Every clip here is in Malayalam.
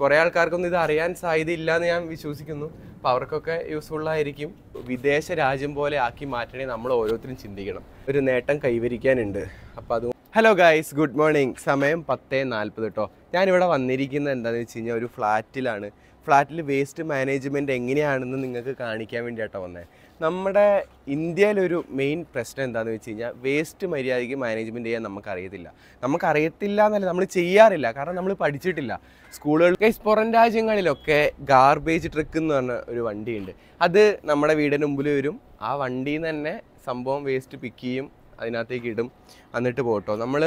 കുറെ ആൾക്കാർക്കൊന്നും ഇത് അറിയാൻ സാധ്യതയില്ല എന്ന് ഞാൻ വിശ്വസിക്കുന്നു അപ്പൊ അവർക്കൊക്കെ യൂസ്ഫുൾ ആയിരിക്കും വിദേശ രാജ്യം പോലെ ആക്കി മാറ്റണേ നമ്മൾ ഓരോരുത്തരും ചിന്തിക്കണം ഒരു നേട്ടം കൈവരിക്കാനുണ്ട് അപ്പോൾ അത് ഹലോ ഗായ്സ് ഗുഡ് മോർണിംഗ് സമയം പത്തേ നാൽപ്പത് കേട്ടോ ഞാനിവിടെ വന്നിരിക്കുന്നത് എന്താണെന്ന് വെച്ച് കഴിഞ്ഞാൽ ഒരു ഫ്ലാറ്റിലാണ് ഫ്ലാറ്റിൽ വേസ്റ്റ് മാനേജ്മെൻറ്റ് എങ്ങനെയാണെന്ന് നിങ്ങൾക്ക് കാണിക്കാൻ വേണ്ടിയിട്ടാണ് വന്നത് നമ്മുടെ ഇന്ത്യയിലൊരു മെയിൻ പ്രശ്നം എന്താണെന്ന് വെച്ച് കഴിഞ്ഞാൽ വേസ്റ്റ് മര്യാദയ്ക്ക് മാനേജ്മെൻറ്റ് ചെയ്യാൻ നമുക്കറിയത്തില്ല നമുക്കറിയത്തില്ല എന്നല്ല നമ്മൾ ചെയ്യാറില്ല കാരണം നമ്മൾ പഠിച്ചിട്ടില്ല സ്കൂളുകൾക്ക് പുറം രാജ്യങ്ങളിലൊക്കെ ഗാർബേജ് ട്രക്ക് എന്ന് പറഞ്ഞ ഒരു വണ്ടിയുണ്ട് അത് നമ്മുടെ വീടിന് മുമ്പിൽ വരും ആ വണ്ടിയിൽ നിന്ന് തന്നെ സംഭവം വേസ്റ്റ് പിക്ക് ചെയ്യും അതിനകത്തേക്ക് ഇടും എന്നിട്ട് പോട്ടോ നമ്മൾ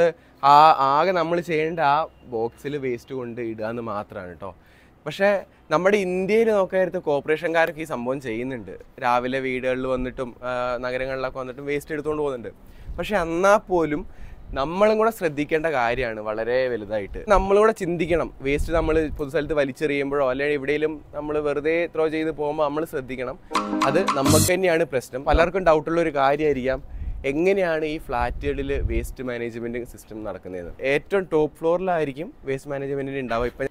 ആ ആകെ നമ്മൾ ചെയ്യേണ്ട ആ ബോക്സിൽ വേസ്റ്റ് കൊണ്ട് ഇടുക എന്ന് മാത്രമാണ് കേട്ടോ പക്ഷേ നമ്മുടെ ഇന്ത്യയിൽ നോക്കായിരുന്നു കോർപ്പറേഷൻകാരൊക്കെ ഈ സംഭവം ചെയ്യുന്നുണ്ട് രാവിലെ വീടുകളിൽ വന്നിട്ടും നഗരങ്ങളിലൊക്കെ വന്നിട്ടും വേസ്റ്റ് എടുത്തുകൊണ്ട് പോകുന്നുണ്ട് പക്ഷെ എന്നാൽ പോലും നമ്മളും കൂടെ ശ്രദ്ധിക്കേണ്ട കാര്യമാണ് വളരെ വലുതായിട്ട് നമ്മളൂടെ ചിന്തിക്കണം വേസ്റ്റ് നമ്മൾ പൊതുസ്ഥലത്ത് വലിച്ചെറിയുമ്പോഴോ അല്ലെങ്കിൽ എവിടെയെങ്കിലും നമ്മൾ വെറുതെ ത്രോ ചെയ്ത് പോകുമ്പോൾ നമ്മൾ ശ്രദ്ധിക്കണം അത് നമുക്ക് തന്നെയാണ് പ്രശ്നം പലർക്കും ഡൗട്ടുള്ള ഒരു കാര്യമായിരിക്കാം എങ്ങനെയാണ് ഈ ഫ്ലാറ്റുകളിൽ വേസ്റ്റ് മാനേജ്മെൻറ്റ് സിസ്റ്റം നടക്കുന്നത് ഏറ്റവും ടോപ്പ് ഫ്ലോറിലായിരിക്കും വേസ്റ്റ് മാനേജ്മെൻറ്റിന് ഉണ്ടാവുക ഇപ്പം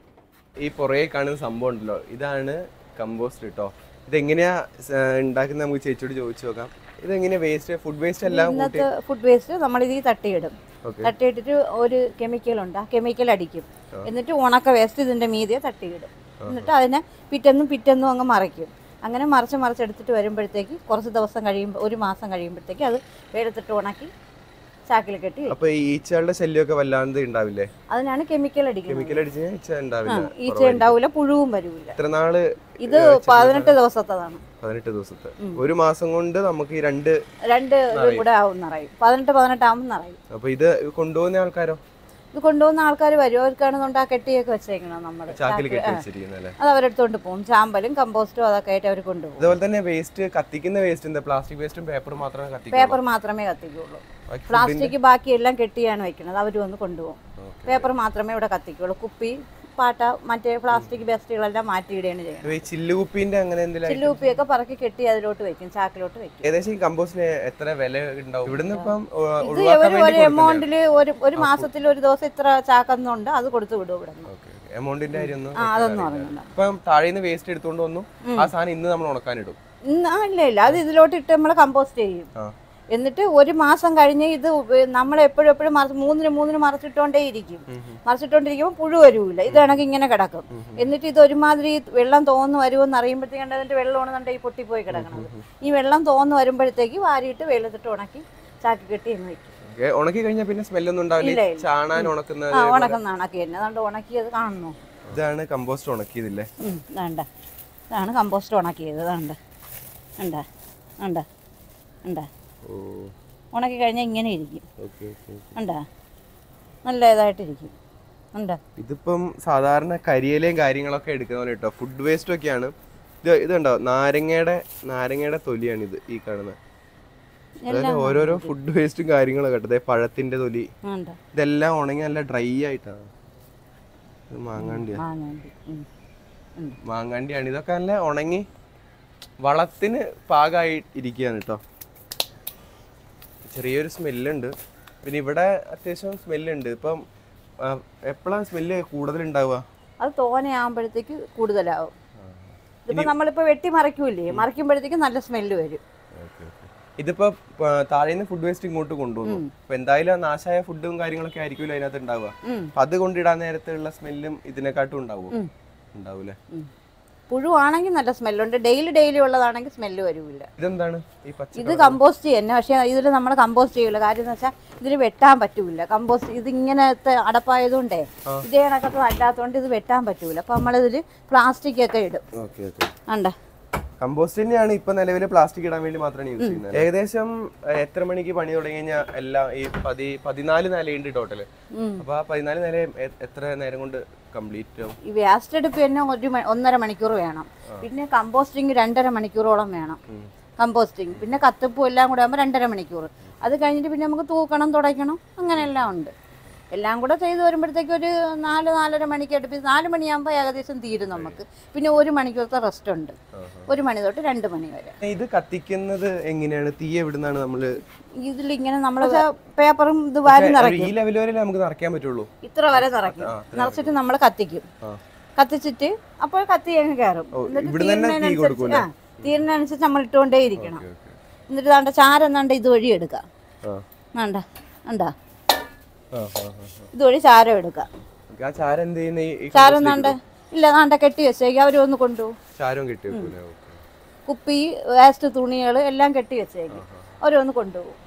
ഈ പുറകെ കാണുന്ന സംഭവം ഉണ്ടല്ലോ ഇതാണ് കമ്പോസ്റ്റ് കേട്ടോ ഇതെങ്ങനെയാ ഉണ്ടാക്കുന്നത് നമുക്ക് ചേച്ചിയോട് ചോദിച്ചു നോക്കാം ഇതെങ്ങനെ വേസ്റ്റ് ഫുഡ് വേസ്റ്റ് എല്ലാം ഫുഡ് വേസ്റ്റ് നമ്മൾ ഇതിൽ തട്ടിയിടും തട്ടിയിട്ടിട്ട് ഒരു കെമിക്കൽ ഉണ്ട് ആ കെമിക്കൽ അടിക്കും എന്നിട്ട് ഉണക്ക വേസ്റ്റ് ഇതിന്റെ മീതെ തട്ടിയിടും എന്നിട്ട് അതിനെ പിറ്റെന്നും പിറ്റെന്നും അങ്ങ് മറിക്കും അങ്ങനെ മറിച്ച് എടുത്തിട്ട് വരുമ്പോഴത്തേക്ക് കുറച്ച് ദിവസം കഴിയുമ്പോൾ ഒരു മാസം കഴിയുമ്പോഴത്തേക്ക് അത് എടുത്തിട്ട് ഉണക്കി ചാക്കിൽ കെട്ടി അപ്പൊ ഈച്ചകളുടെ ശല്യമൊക്കെ വല്ലാണ്ട് ഉണ്ടാവില്ലേ അതിനാണ് കെമിക്കൽ അടിക്കുന്നത് കെമിക്കൽ അടിച്ച് ഈച്ച ഉണ്ടാവില്ല ഈച്ച ഉണ്ടാവില്ല പുഴുവും വരൂല എത്ര നാള് ഇത് പതിനെട്ട് ദിവസത്തതാണ് പതിനെട്ട് ദിവസത്തെ ഒരു മാസം കൊണ്ട് നമുക്ക് ഈ രണ്ട് രണ്ട് കൂടെ ആവും പതിനെട്ട് പതിനെട്ട് ആവും അപ്പൊ ഇത് കൊണ്ടുപോകുന്ന ആൾക്കാരോ ഇത് കൊണ്ടുപോകുന്ന ആൾക്കാർ വരും അവർക്കാണെന്നുണ്ട് ആ കെട്ടിയൊക്കെ വെച്ചേക്കണം നമ്മൾ അത് അവരെടുത്തോണ്ട് പോകും ചാമ്പലും കമ്പോസ്റ്റും അതൊക്കെ ആയിട്ട് അവർ കൊണ്ടുപോകും അതുപോലെ തന്നെ വേസ്റ്റ് കത്തിക്കുന്ന വേസ്റ്റ് പ്ലാസ്റ്റിക് വേസ്റ്റും പേപ്പർ മാത്രമേ പേപ്പർ മാത്രമേ കത്തിക്കുള്ളൂ പ്ലാസ്റ്റിക് ബാക്കിയെല്ലാം കെട്ടിയാണ് വെക്കുന്നത് അവർ വന്ന് കൊണ്ടുപോകും പേപ്പർ മാത്രമേ ഇവിടെ കത്തിക്കുള്ളൂ കുപ്പി പാട്ട മറ്റേ പ്ലാസ്റ്റിക് വേസ്റ്റുകളെല്ലാം മാറ്റിയിടുകയാണ് ചെയ്യുന്നത് ചില്ലുപ്പിന്റെ അങ്ങനെ ചില്ലുപ്പിയൊക്കെ പറക്കി കെട്ടി അതിലോട്ട് വെക്കും ചാക്കിലോട്ട് വെക്കും ഏകദേശം ഈ കമ്പോസ്റ്റിന് എത്ര വില ഉണ്ടാവും ഇവിടുന്ന് ഇപ്പം ഇത് ഒരു ഒരു എമൗണ്ടിൽ ഒരു ഒരു മാസത്തിൽ ഒരു ദിവസം ഇത്ര ചാക്കെന്നുണ്ട് അത് കൊടുത്തു വിടും ഇവിടുന്ന് എമൗണ്ടിന്റെ കാര്യമൊന്നും ആ, അതൊന്നും അറിയണ്ട. ഇപ്പം താഴേന്ന് വേസ്റ്റ് എടുത്തുകൊണ്ട് വന്നു ആ സാധനം ഇന്ന് നമ്മൾ ഉണക്കാനിടും ഇല്ല ഇല്ല അത് ഇതിലോട്ട് ഇട്ട് നമ്മൾ കമ്പോസ്റ്റ് ചെയ്യും ആ എന്നിട്ട് ഒരു മാസം കഴിഞ്ഞ് ഇത് നമ്മൾ എപ്പോഴും എപ്പോഴും മറച്ച് മൂന്നിന് മൂന്നിന് മറച്ചിട്ടോണ്ടേ ഇരിക്കും മറച്ചിട്ടോണ്ടിരിക്കുമ്പോൾ പുഴു വരൂല ഇത് കണക്ക് ഇങ്ങനെ കിടക്കും എന്നിട്ട് ഇത് ഒരുമാതിരി വെള്ളം തോന്നു വരുമെന്ന് അറിയുമ്പോഴത്തേക്ക് അതിൻ്റെ വെള്ളം ഉണന്നുണ്ടെങ്കിൽ പൊട്ടിപ്പോയി കിടക്കണത് ഈ വെള്ളം തോന്നു വരുമ്പോഴത്തേക്ക് വാരിയിട്ട് വെള്ളത്തിട്ട് ഉണക്കി ചാക്കി കെട്ടി എന്ന് വയ്ക്കും ഉണക്കി കഴിഞ്ഞാൽ പിന്നെ സ്മെല്ലൊന്നും ഉണ്ടാവില്ല ചാണാൻ ഉണക്കുന്നത് ഉണക്കുന്ന ഉണക്കി തന്നെ അതുകൊണ്ട് ഉണക്കിയത് കാണുന്നു ഇതാണ് കമ്പോസ്റ്റ് ഉണക്കിയതില്ലേ വേണ്ട ഇതാണ് കമ്പോസ്റ്റ് ഉണക്കിയത് ഉണ്ട് ഉണ്ട് ഉണ്ട് ഉണ്ട് ഉണക്കി കഴിഞ്ഞാൽ ഇങ്ങനെ ഇരിക്കും ഉണ്ടാ നല്ല ഇതായിട്ടിരിക്കും ഇതിപ്പം സാധാരണ കരിയിലയും കാര്യങ്ങളൊക്കെ എടുക്കുന്ന പോലെ കേട്ടോ ഫുഡ് വേസ്റ്റ് ഒക്കെയാണ് ഇത് ഇതുണ്ടോ നാരങ്ങയുടെ നാരങ്ങയുടെ തൊലിയാണ് ഇത് ഈ കാണുന്നത് ഓരോരോ ഫുഡ് വേസ്റ്റും കാര്യങ്ങളൊക്കെ കേട്ടോ പഴത്തിന്റെ തൊലി ഇതെല്ലാം ഉണങ്ങി നല്ല ഡ്രൈ ആയിട്ടാണ് ഇത് മാങ്ങാണ്ടിയാണ് ഇതൊക്കെ നല്ല ഉണങ്ങി വളത്തിന് പാകായി ഇരിക്കുകയാണ് കേട്ടോ ചെറിയൊരു സ്മെല്ലുണ്ട് പിന്നെ ഇവിടെ അത്യാവശ്യം സ്മെല്ലുണ്ട് ഇപ്പം എപ്പോഴാണ് സ്മെല്ല് കൂടുതലുണ്ടാവുക അത് തോനയാകുമ്പോഴത്തേക്ക് കൂടുതലാവും ഇതിപ്പോ നമ്മളിപ്പോ വെട്ടി മറിക്കൂലേ മറിക്കുമ്പോഴത്തേക്ക് നല്ല സ്മെല്ല് വരും ഇതിപ്പോ താഴേന്ന് ഫുഡ് വേസ്റ്റ് ഇങ്ങോട്ട് കൊണ്ടുവന്നു അപ്പൊ എന്തായാലും നാശായ ഫുഡും കാര്യങ്ങളൊക്കെ ആയിരിക്കുമല്ലോ അതിനകത്ത് ഉണ്ടാവുക അപ്പൊ അത് കൊണ്ടിടാൻ നേരത്തെ ഉള്ള സ്മെല്ലും ഇതിനെക്കാട്ടും ഉണ്ടാവും ഉണ്ടാവൂലേ പുഴുവാണെങ്കിൽ നല്ല സ്മെല്ലുണ്ട് ഡെയിലി ഡെയിലി ഉള്ളതാണെങ്കിൽ സ്മെല്ല് വരുവില്ല ഇതെന്താണ് ഇത് കമ്പോസ്റ്റ് ചെയ്യുന്നത് പക്ഷേ ഇതിൽ നമ്മൾ കമ്പോസ്റ്റ് ചെയ്യൂല കാര്യം എന്ന് വെച്ചാൽ ഇതിന് വെട്ടാൻ പറ്റൂല കമ്പോസ്റ്റ് ഇത് ഇങ്ങനത്തെ അടപ്പായതുകൊണ്ടേ ഇതേ കണക്കത്തെ അല്ലാത്തതുകൊണ്ട് ഇത് വെട്ടാൻ പറ്റൂല അപ്പൊ നമ്മളിതിൽ പ്ലാസ്റ്റിക് ഒക്കെ ഇടും ഉണ്ടോ കമ്പോസ്റ്റ് തന്നെയാണ് ഇപ്പൊ നിലവിൽ പ്ലാസ്റ്റിക് ഇടാൻ വേണ്ടി മാത്രമാണ് യൂസ് ചെയ്യുന്നത് ഏകദേശം എത്ര മണിക്ക് പണി തുടങ്ങി കഴിഞ്ഞാൽ എല്ലാം ഈ പതി പതിനാല് നിലയുണ്ട് ടോട്ടല് അപ്പൊ ആ പതിനാല് നില എത്ര നേരം കൊണ്ട് കംപ്ലീറ്റ് എടുപ്പ് തന്നെ ഒരു ഒന്നര മണിക്കൂർ വേണം പിന്നെ കമ്പോസ്റ്റിംഗ് രണ്ടര മണിക്കൂറോളം വേണം കമ്പോസ്റ്റിംഗ് പിന്നെ കത്തിപ്പും എല്ലാം കൂടെ ആകുമ്പോൾ രണ്ടര മണിക്കൂർ അത് കഴിഞ്ഞിട്ട് പിന്നെ നമുക്ക് തൂക്കണം തുടയ്ക്കണം അങ്ങനെയെല്ലാം ഉണ്ട് എല്ലാം കൂടെ ചെയ്ത് വരുമ്പോഴത്തേക്ക് ഒരു നാല് നാലര മണിക്ക് അടുപ്പിച്ച് നാല് മണിയാകുമ്പോൾ ഏകദേശം തീരും നമുക്ക് പിന്നെ ഒരു മണിക്കൂറത്തെ റെസ്റ്റ് ഉണ്ട് ഒരു മണി തൊട്ട് രണ്ട് മണി വരെ ഇത് കത്തിക്കുന്നത് എങ്ങനെയാണ് തീ എവിടുന്നാണ് നമ്മൾ ഇതിൽ ഇങ്ങനെ നമ്മൾ പേപ്പറും ഇത് വാരി നിറയ്ക്കും നമുക്ക് നിറയ്ക്കാൻ പറ്റുള്ളൂ ഇത്ര വരെ നിറയ്ക്കും നിറച്ചിട്ട് നമ്മൾ കത്തിക്കും കത്തിച്ചിട്ട് അപ്പോൾ കത്തി അങ്ങ് കയറും തീരുന്നതിനനുസരിച്ച് നമ്മൾ ഇട്ടുകൊണ്ടേ ഇരിക്കണം എന്നിട്ട് ദാണ്ട ചാരം ദാണ്ട ഇത് വഴി എടുക്കാം വേണ്ട വേണ്ട ഇതുവഴി ചാരം എടുക്കാം ചാരം ഇല്ല നാണ്ട കെട്ടി അവര് അവരൊന്ന് കൊണ്ടുപോകും കുപ്പി വേസ്റ്റ് തുണികൾ എല്ലാം കെട്ടി വെച്ചേക്കും അവരൊന്ന് കൊണ്ടുപോകും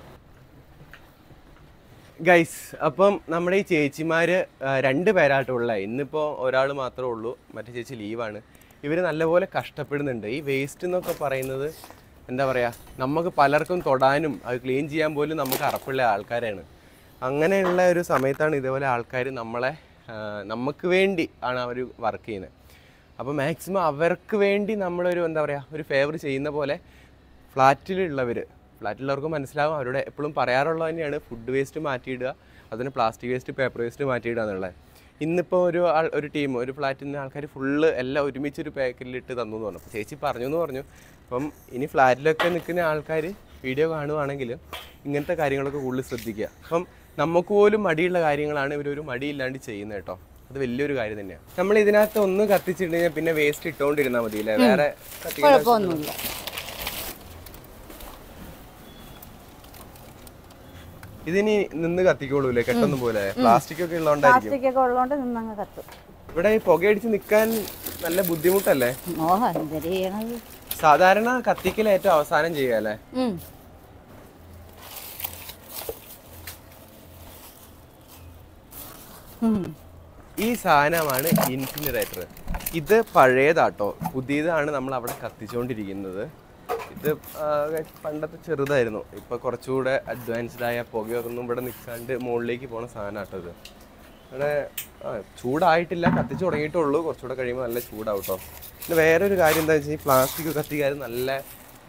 ഗൈസ് അപ്പം നമ്മുടെ ഈ ചേച്ചിമാര് രണ്ട് പേരായിട്ടുള്ള ഇന്നിപ്പോ ഒരാൾ മാത്രമേ ഉള്ളൂ മറ്റേ ചേച്ചി ലീവാണ് ഇവർ നല്ലപോലെ കഷ്ടപ്പെടുന്നുണ്ട് ഈ വേസ്റ്റ് എന്നൊക്കെ പറയുന്നത് എന്താ പറയാ നമുക്ക് പലർക്കും തൊടാനും അത് ക്ലീൻ ചെയ്യാൻ പോലും നമുക്ക് അറപ്പുള്ള ആൾക്കാരാണ് അങ്ങനെയുള്ള ഒരു സമയത്താണ് ഇതേപോലെ ആൾക്കാർ നമ്മളെ നമുക്ക് വേണ്ടി ആണ് അവർ വർക്ക് ചെയ്യുന്നത് അപ്പോൾ മാക്സിമം അവർക്ക് വേണ്ടി നമ്മളൊരു എന്താ പറയുക ഒരു ഫേവർ ചെയ്യുന്ന പോലെ ഫ്ലാറ്റിലുള്ളവർ ഫ്ലാറ്റിലുള്ളവർക്ക് മനസ്സിലാവും അവരുടെ എപ്പോഴും പറയാറുള്ളത് തന്നെയാണ് ഫുഡ് വേസ്റ്റ് മാറ്റിയിടുക അതിന് പ്ലാസ്റ്റിക് വേസ്റ്റ് പേപ്പർ വേസ്റ്റ് മാറ്റിയിടുക എന്നുള്ളത് ഇന്നിപ്പോൾ ഒരു ആൾ ഒരു ടീം ഒരു ഫ്ലാറ്റിൽ നിന്ന് ആൾക്കാർ ഫുള്ള് എല്ലാം ഒരുമിച്ച് ഒരു പാക്കറ്റിലിട്ട് തന്നു എന്ന് പറഞ്ഞു ചേച്ചി പറഞ്ഞു എന്ന് പറഞ്ഞു അപ്പം ഇനി ഫ്ലാറ്റിലൊക്കെ നിൽക്കുന്ന ആൾക്കാർ വീഡിയോ കാണുവാണെങ്കിൽ ഇങ്ങനത്തെ കാര്യങ്ങളൊക്കെ കൂടുതൽ ശ്രദ്ധിക്കുക അപ്പം നമുക്ക് പോലും മടിയുള്ള കാര്യങ്ങളാണ് ഒരു മടിയില്ലാണ്ട് ചെയ്യുന്നത് കേട്ടോ അത് വലിയൊരു കാര്യം തന്നെയാണ് നമ്മൾ ഇതിനകത്ത് ഒന്ന് കത്തിച്ചിട്ടുണ്ടെങ്കിൽ പിന്നെ വേസ്റ്റ് ഇട്ടുകൊണ്ടിരുന്നാൽ മതി അല്ലേ വേറെ ഇതിനി നിന്ന് കത്തിക്കോളൂല്ലേ കെട്ടൊന്നും പോലെ പ്ലാസ്റ്റിക് ഒക്കെ ഉള്ളതുകൊണ്ടായിരിക്കും പ്ലാസ്റ്റിക് ഒക്കെ ഉള്ളതുകൊണ്ട് നിന്നങ്ങ് പുകയടിച്ച് നിൽക്കാൻ നല്ല ബുദ്ധിമുട്ടല്ലേ സാധാരണ കത്തിക്കൽ ഏറ്റവും അവസാനം ചെയ്യാല്ലേ ഈ സാധനമാണ് ഇൻഫിനിറേറ്റർ ഇത് പഴയതാട്ടോ പുതിയതാണ് നമ്മൾ അവിടെ കത്തിച്ചുകൊണ്ടിരിക്കുന്നത് ഇത് പണ്ടത്തെ ചെറുതായിരുന്നു ഇപ്പോൾ കുറച്ചുകൂടെ അഡ്വാൻസ്ഡ് ആയ പുകയൊന്നും ഇവിടെ നിൽക്കാണ്ട് മുകളിലേക്ക് പോണ സാധനമാട്ടോ ഇത് ഇവിടെ ചൂടായിട്ടില്ല കത്തിച്ചു തുടങ്ങിയിട്ടേ ഉള്ളൂ കുറച്ചുകൂടെ കഴിയുമ്പോൾ നല്ല ചൂടാവും കേട്ടോ പിന്നെ വേറൊരു കാര്യം എന്താ വെച്ചാൽ ഈ പ്ലാസ്റ്റിക് കത്തിക്കാരും നല്ല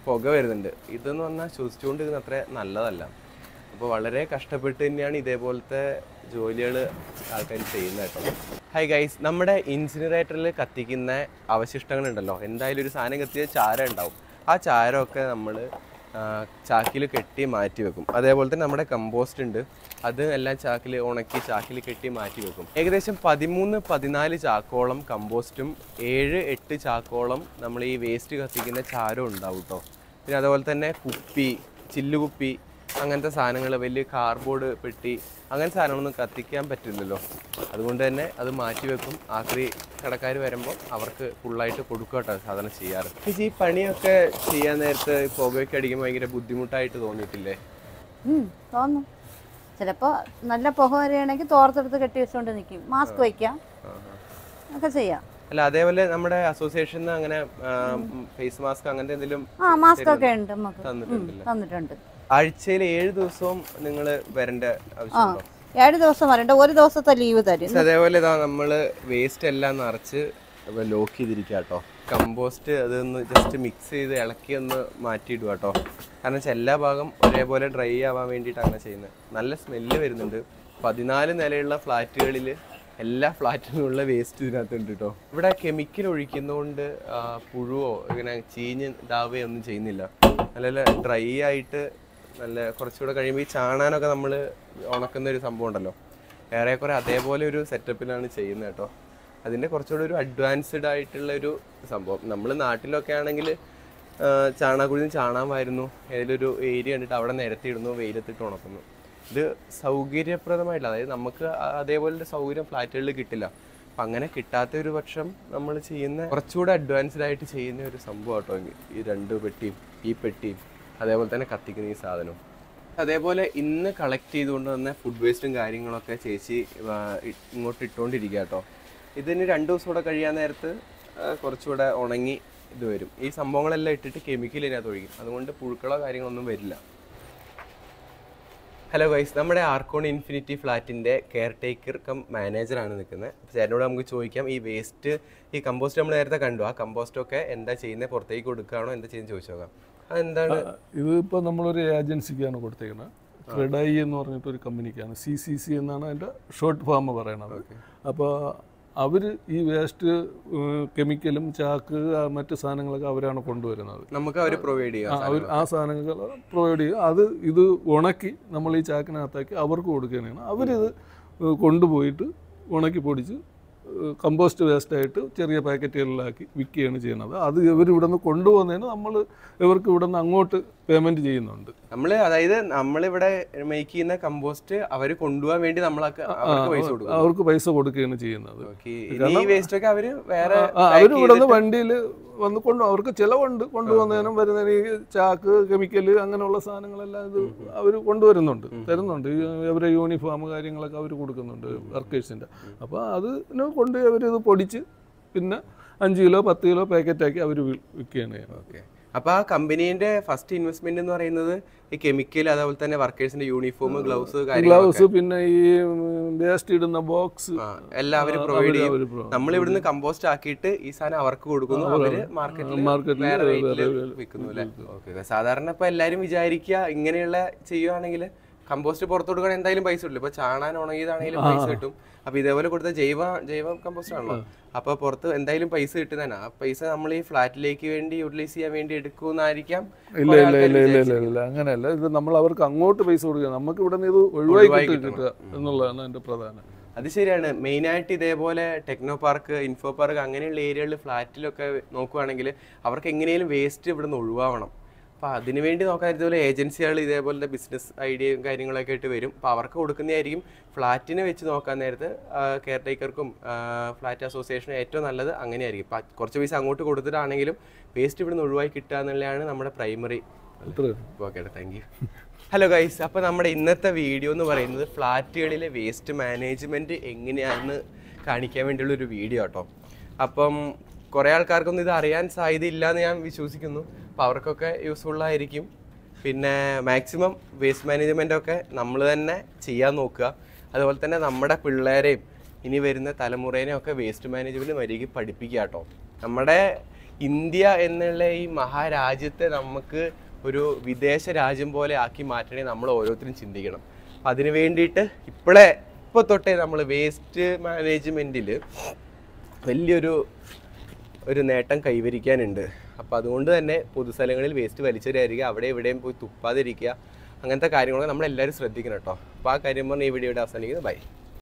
പുക വരുന്നുണ്ട് ഇതെന്ന് പറഞ്ഞാൽ ശ്വസിച്ചുകൊണ്ടിരുന്ന അത്ര നല്ലതല്ല അപ്പോൾ വളരെ കഷ്ടപ്പെട്ട് തന്നെയാണ് ഇതേപോലത്തെ ജോലികൾ ആൾക്കാർ ചെയ്യുന്ന ഹൈ ഗൈസ് നമ്മുടെ ഇൻസിനറേറ്ററിൽ കത്തിക്കുന്ന ഉണ്ടല്ലോ എന്തായാലും ഒരു സാധനം കത്തിയ ചാരം ഉണ്ടാവും ആ ചാരമൊക്കെ നമ്മൾ ചാക്കിൽ കെട്ടി മാറ്റി വെക്കും അതേപോലെ തന്നെ നമ്മുടെ കമ്പോസ്റ്റ് ഉണ്ട് അത് എല്ലാം ചാക്കിൽ ഉണക്കി ചാക്കിൽ കെട്ടി മാറ്റി വെക്കും ഏകദേശം പതിമൂന്ന് പതിനാല് ചാക്കോളം കമ്പോസ്റ്റും ഏഴ് എട്ട് ചാക്കോളം നമ്മൾ ഈ വേസ്റ്റ് കത്തിക്കുന്ന ചാരം ഉണ്ടാവും കേട്ടോ പിന്നെ അതുപോലെ തന്നെ കുപ്പി ചില്ലുകുപ്പി അങ്ങനത്തെ സാധനങ്ങൾ വലിയ കാർഡ്ബോർഡ് പെട്ടി അങ്ങനത്തെ സാധനങ്ങളൊന്നും കത്തിക്കാൻ പറ്റില്ലല്ലോ അതുകൊണ്ട് തന്നെ അത് മാറ്റി വെക്കും ആക്രി കടക്കാർ വരുമ്പോൾ അവർക്ക് ഫുള്ളായിട്ട് കേട്ടോ സാധനം ചെയ്യാറ് ഈ പണിയൊക്കെ ചെയ്യാൻ നേരത്ത് പുകയൊക്കെ അടിക്കുമ്പോൾ ഭയങ്കര ബുദ്ധിമുട്ടായിട്ട് തോന്നിയിട്ടില്ലേ തോന്നും ചിലപ്പോൾ നല്ല പുക വരികയാണെങ്കിൽ തോർത്തെടുത്ത് കെട്ടി വെച്ചുകൊണ്ട് നിൽക്കും മാസ്ക് വയ്ക്കാം ഒക്കെ ചെയ്യാം അല്ല അതേപോലെ നമ്മുടെ അസോസിയേഷൻ അങ്ങനെ ഫേസ് മാസ്ക് അങ്ങനത്തെ എന്തെങ്കിലും ആ മാസ്ക് ഒക്കെ ഉണ്ട് നമുക്ക് തന്നിട്ടുണ്ട് ആഴ്ചയിൽ ഏഴ് ദിവസവും നിങ്ങൾ വരേണ്ട ആവശ്യമുണ്ടോ ഏഴ് ദിവസം വരണ്ട ഒരു ദിവസത്തെ ലീവ് തരും അതേപോലെ ഇതാ നമ്മള് വേസ്റ്റ് എല്ലാം നിറച്ച് ലോക്ക് ചെയ്തിരിക്കാട്ടോ കമ്പോസ്റ്റ് അതൊന്ന് ജസ്റ്റ് മിക്സ് ചെയ്ത് ഇളക്കി ഒന്ന് മാറ്റിയിടുക കേട്ടോ കാരണം വെച്ചാൽ എല്ലാ ഭാഗം ഒരേപോലെ ഡ്രൈ ആവാൻ വേണ്ടിയിട്ട് അങ്ങനെ ചെയ്യുന്നത് നല്ല സ്മെല്ല് വരുന്നുണ്ട് പതിനാല് നിലയുള്ള ഫ്ലാറ്റുകളിൽ എല്ലാ ഫ്ലാറ്റിനുമുള്ള വേസ്റ്റ് ഇതിനകത്തുണ്ട് കേട്ടോ ഇവിടെ കെമിക്കൽ ഒഴിക്കുന്നതുകൊണ്ട് പുഴുവോ ഇങ്ങനെ ചീഞ്ഞ് ഇതാവുകയോ ഒന്നും ചെയ്യുന്നില്ല നല്ല ഡ്രൈ ആയിട്ട് നല്ല കുറച്ചുകൂടെ കഴിയുമ്പോൾ ഈ ചാണാനൊക്കെ നമ്മൾ ഉണക്കുന്ന ഒരു സംഭവം ഉണ്ടല്ലോ ഏറെക്കുറെ അതേപോലെ ഒരു സെറ്റപ്പിലാണ് ചെയ്യുന്നത് കേട്ടോ അതിൻ്റെ കുറച്ചുകൂടെ ഒരു അഡ്വാൻസ്ഡ് ആയിട്ടുള്ള ഒരു സംഭവം നമ്മൾ നാട്ടിലൊക്കെ ആണെങ്കിൽ ചാണാക്കുഴി ചാണാമായിരുന്നു ഒരു ഏരിയ കണ്ടിട്ട് അവിടെ നിരത്തിയിടുന്നു വെയിലത്തിട്ട് ഉണക്കുന്നു ഇത് സൗകര്യപ്രദമായിട്ടില്ല അതായത് നമുക്ക് അതേപോലെ സൗകര്യം ഫ്ലാറ്റുകളിൽ കിട്ടില്ല അപ്പം അങ്ങനെ കിട്ടാത്ത ഒരു പക്ഷം നമ്മൾ ചെയ്യുന്ന കുറച്ചുകൂടെ അഡ്വാൻസ്ഡ് ആയിട്ട് ചെയ്യുന്ന ഒരു സംഭവം കേട്ടോ ഈ രണ്ട് പെട്ടിയും ഈ പെട്ടിയും അതേപോലെ തന്നെ കത്തിക്കുന്ന ഈ സാധനവും അതേപോലെ ഇന്ന് കളക്ട് ചെയ്തുകൊണ്ട് തന്നെ ഫുഡ് വേസ്റ്റും കാര്യങ്ങളൊക്കെ ചേച്ചി ഇങ്ങോട്ട് ഇട്ടുകൊണ്ടിരിക്കുക കേട്ടോ ഇതിന് രണ്ട് ദിവസം കൂടെ കഴിയാൻ നേരത്ത് കുറച്ചുകൂടെ ഉണങ്ങി ഇത് വരും ഈ സംഭവങ്ങളെല്ലാം ഇട്ടിട്ട് കെമിക്കൽ ഇതിനകത്ത് ഒഴിക്കും അതുകൊണ്ട് പുഴുക്കളോ കാര്യങ്ങളൊന്നും വരില്ല ഹലോ വൈസ് നമ്മുടെ ആർക്കോൺ ഇൻഫിനിറ്റി ഫ്ലാറ്റിൻ്റെ കെയർ ടേക്കർ കം മാനേജറാണ് നിൽക്കുന്നത് അപ്പോൾ ചേട്ടനോട് നമുക്ക് ചോദിക്കാം ഈ വേസ്റ്റ് ഈ കമ്പോസ്റ്റ് നമ്മൾ നേരത്തെ കണ്ടു ആ കമ്പോസ്റ്റൊക്കെ എന്താ ചെയ്യുന്നത് പുറത്തേക്ക് കൊടുക്കുകയാണോ എന്താ ചെയ്യുന്നത് ചോദിച്ചു നോക്കാം ഇത് ഇപ്പോൾ നമ്മളൊരു ഏജൻസിക്കാണ് കൊടുത്തേക്കുന്നത് ക്രെഡൈ എന്ന് പറഞ്ഞിട്ട് ഒരു കമ്പനിക്കാണ് സി സി സി എന്നാണ് അതിൻ്റെ ഷോർട്ട് ഫാം പറയണത് അപ്പോൾ അവർ ഈ വേസ്റ്റ് കെമിക്കലും ചാക്ക് മറ്റു സാധനങ്ങളൊക്കെ അവരാണ് കൊണ്ടുവരുന്നത് നമുക്ക് അവർ പ്രൊവൈഡ് ചെയ്യാം ആ സാധനങ്ങൾ പ്രൊവൈഡ് ചെയ്യുക അത് ഇത് ഉണക്കി നമ്മൾ ഈ ചാക്കിനകത്താക്കി അവർക്ക് കൊടുക്കുകയാണ് അവരിത് കൊണ്ടുപോയിട്ട് ഉണക്കി പൊടിച്ച് കമ്പോസ്റ്റ് വേസ്റ്റായിട്ട് ചെറിയ പാക്കറ്റുകളിലാക്കി വിൽക്കുകയാണ് ചെയ്യുന്നത് അത് ഇവരിവിടെ നിന്ന് കൊണ്ടുപോകുന്നതിന് നമ്മൾ ഇവർക്ക് ഇവിടെ നിന്ന് അങ്ങോട്ട് പേയ്മെന്റ് ചെയ്യുന്നുണ്ട് നമ്മൾ അതായത് നമ്മളിവിടെ മേക്ക് ചെയ്യുന്ന കമ്പോസ്റ്റ് അവർ കൊണ്ടുപോകാൻ വേണ്ടി നമ്മൾ അവർക്ക് പൈസ കൊടുക്കുകയാണ് ചെയ്യുന്നത് വേസ്റ്റ് ഒക്കെ അവര് വേറെ അവര് ഇവിടെ നിന്ന് വണ്ടിയിൽ വന്ന് കൊണ്ടു അവർക്ക് ചിലവുണ്ട് കൊണ്ടുവന്നതിനും വരുന്നതിന് ഈ ചാക്ക് കെമിക്കല് അങ്ങനെയുള്ള സാധനങ്ങളെല്ലാം ഇത് അവർ കൊണ്ടുവരുന്നുണ്ട് തരുന്നുണ്ട് അവരെ യൂണിഫോം കാര്യങ്ങളൊക്കെ അവർ കൊടുക്കുന്നുണ്ട് വർക്കേഴ്സിന്റെ അപ്പോൾ അതിന് കൊണ്ട് അവരിത് പൊടിച്ച് പിന്നെ അഞ്ച് കിലോ പത്ത് കിലോ പാക്കറ്റാക്കി അവർ വിൽക്കുകയാണ് ഓക്കെ അപ്പോൾ ആ കമ്പനീൻ്റെ ഫസ്റ്റ് ഇൻവെസ്റ്റ്മെന്റ് എന്ന് പറയുന്നത് ഈ കെമിക്കൽ അതേപോലെ തന്നെ വർക്കേഴ്സിന്റെ യൂണിഫോം ഗ്ലൗസ് ഗ്ലൗസ് പിന്നെ ഈ വേസ്റ്റ് ഇടുന്ന ബോക്സ് എല്ലാവരും പ്രൊവൈഡ് ചെയ്യും നമ്മൾ ഇവിടുന്ന് കമ്പോസ്റ്റ് ആക്കിയിട്ട് ഈ സാധനം അവർക്ക് കൊടുക്കുന്നു അവര് മാർക്കറ്റിൽ വിൽക്കുന്നു അല്ലേ ഓക്കെ സാധാരണ ഇപ്പൊ എല്ലാവരും വിചാരിക്കുക ഇങ്ങനെയുള്ള ചെയ്യുവാണെങ്കിൽ കമ്പോസ്റ്റ് പുറത്തു കൊടുക്കാൻ എന്തായാലും പൈസ കിട്ടില്ല ഇപ്പൊ ചാണാൻ ഉണങ്ങിയതാണെങ്കിലും പൈസ കിട്ടും അപ്പൊ ഇതേപോലെ കൊടുത്ത ജൈവ ജൈവ കമ്പോസ്റ്റ് ആണല്ലോ അപ്പൊ പുറത്ത് എന്തായാലും പൈസ കിട്ടുന്നതാണ് ആ പൈസ നമ്മൾ ഈ ഫ്ലാറ്റിലേക്ക് വേണ്ടി യൂട്ടിലൈസ് ചെയ്യാൻ വേണ്ടി എടുക്കുമെന്നായിരിക്കാം ഇല്ല ഇല്ല ഇല്ല ഇല്ല ഇല്ല ഇല്ല അങ്ങനെയല്ല ഇത് നമ്മൾ അവർക്ക് അങ്ങോട്ട് പൈസ കൊടുക്കുക നമുക്ക് ഇവിടെ നിന്ന് ഇത് ഒഴിവായി എന്നുള്ളതാണ് എന്റെ പ്രധാനം അത് ശരിയാണ് ആയിട്ട് ഇതേപോലെ ടെക്നോ പാർക്ക് ഇൻഫോ പാർക്ക് അങ്ങനെയുള്ള ഏരിയകളിൽ ഫ്ലാറ്റിലൊക്കെ നോക്കുവാണെങ്കിൽ അവർക്ക് എങ്ങനെയും വേസ്റ്റ് ഇവിടെ നിന്ന് ഒഴിവാവണം അപ്പോൾ അതിനുവേണ്ടി നോക്കാൻ ഇതുപോലെ ഏജൻസികൾ ഇതേപോലത്തെ ബിസിനസ് ഐഡിയയും കാര്യങ്ങളൊക്കെ ആയിട്ട് വരും അപ്പോൾ അവർക്ക് കൊടുക്കുന്നതായിരിക്കും ഫ്ലാറ്റിനെ വെച്ച് നോക്കാൻ നേരത്ത് കെയർ ടേക്കർക്കും ഫ്ലാറ്റ് അസോസിയേഷനും ഏറ്റവും നല്ലത് അങ്ങനെയായിരിക്കും അപ്പോൾ കുറച്ച് പൈസ അങ്ങോട്ട് കൊടുത്തിട്ടാണെങ്കിലും വേസ്റ്റ് ഇവിടുന്ന് ഒഴിവാക്കി കിട്ടുക എന്നുള്ളതാണ് നമ്മുടെ primary okay thank you hello guys അപ്പോൾ നമ്മുടെ ഇന്നത്തെ വീഡിയോ എന്ന് പറയുന്നത് ഫ്ലാറ്റുകളിലെ വേസ്റ്റ് മാനേജ്മെൻറ്റ് എങ്ങനെയാണെന്ന് കാണിക്കാൻ വേണ്ടിയുള്ള ഒരു വീഡിയോ കേട്ടോ അപ്പം കുറേ ആൾക്കാർക്കൊന്നും ഇത് അറിയാൻ സാധ്യതയില്ല എന്ന് ഞാൻ വിശ്വസിക്കുന്നു അപ്പോൾ അവർക്കൊക്കെ യൂസ്ഫുൾ ആയിരിക്കും പിന്നെ മാക്സിമം വേസ്റ്റ് മാനേജ്മെൻ്റ് ഒക്കെ നമ്മൾ തന്നെ ചെയ്യാൻ നോക്കുക അതുപോലെ തന്നെ നമ്മുടെ പിള്ളേരെയും ഇനി വരുന്ന തലമുറേനെയും ഒക്കെ വേസ്റ്റ് മാനേജ്മെൻറ്റ് മര്യാദയ്ക്ക് പഠിപ്പിക്കുക കേട്ടോ നമ്മുടെ ഇന്ത്യ എന്നുള്ള ഈ മഹാരാജ്യത്തെ നമുക്ക് ഒരു വിദേശ രാജ്യം പോലെ ആക്കി മാറ്റണേ നമ്മൾ ഓരോരുത്തരും ചിന്തിക്കണം അപ്പം അതിന് വേണ്ടിയിട്ട് ഇപ്പോഴേ ഇപ്പോൾ തൊട്ടേ നമ്മൾ വേസ്റ്റ് മാനേജ്മെൻറ്റിൽ വലിയൊരു ഒരു നേട്ടം കൈവരിക്കാനുണ്ട് അപ്പോൾ അതുകൊണ്ട് തന്നെ പൊതുസ്ഥലങ്ങളിൽ വേസ്റ്റ് വലിച്ചവരായിരിക്കുക അവിടെ എവിടെയും പോയി തുപ്പാതിരിക്കുക അങ്ങനത്തെ കാര്യങ്ങളൊക്കെ നമ്മളെല്ലാവരും ശ്രദ്ധിക്കണം കേട്ടോ അപ്പോൾ ആ കാര്യം പറഞ്ഞാൽ ഈ വീഡിയോയുടെ അവസാനിക്കുന്നത് ബൈ